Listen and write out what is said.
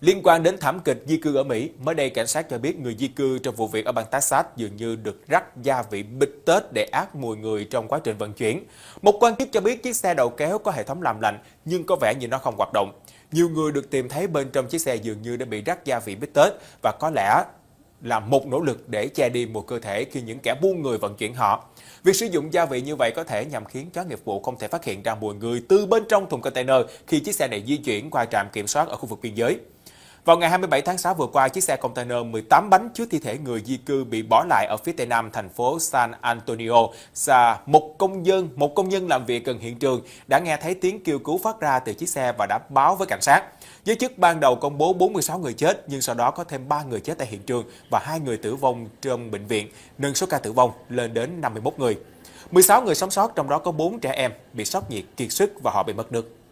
Liên quan đến thảm kịch di cư ở Mỹ, mới đây cảnh sát cho biết người di cư trong vụ việc ở bang Texas dường như được rắc gia vị bịch Tết để ác mùi người trong quá trình vận chuyển. Một quan chức cho biết chiếc xe đầu kéo có hệ thống làm lạnh nhưng có vẻ như nó không hoạt động. Nhiều người được tìm thấy bên trong chiếc xe dường như đã bị rắc gia vị bít Tết và có lẽ là một nỗ lực để che đi một cơ thể khi những kẻ buôn người vận chuyển họ. Việc sử dụng gia vị như vậy có thể nhằm khiến chó nghiệp vụ không thể phát hiện ra mùi người từ bên trong thùng container khi chiếc xe này di chuyển qua trạm kiểm soát ở khu vực biên giới. Vào ngày 27 tháng 6 vừa qua, chiếc xe container 18 bánh chứa thi thể người di cư bị bỏ lại ở phía tây nam thành phố San Antonio. Sa một công dân, một công nhân làm việc gần hiện trường đã nghe thấy tiếng kêu cứu phát ra từ chiếc xe và đã báo với cảnh sát. Giới chức ban đầu công bố 46 người chết nhưng sau đó có thêm 3 người chết tại hiện trường và hai người tử vong trong bệnh viện, nâng số ca tử vong lên đến 51 người. 16 người sống sót trong đó có 4 trẻ em bị sốc nhiệt kiệt sức và họ bị mất nước.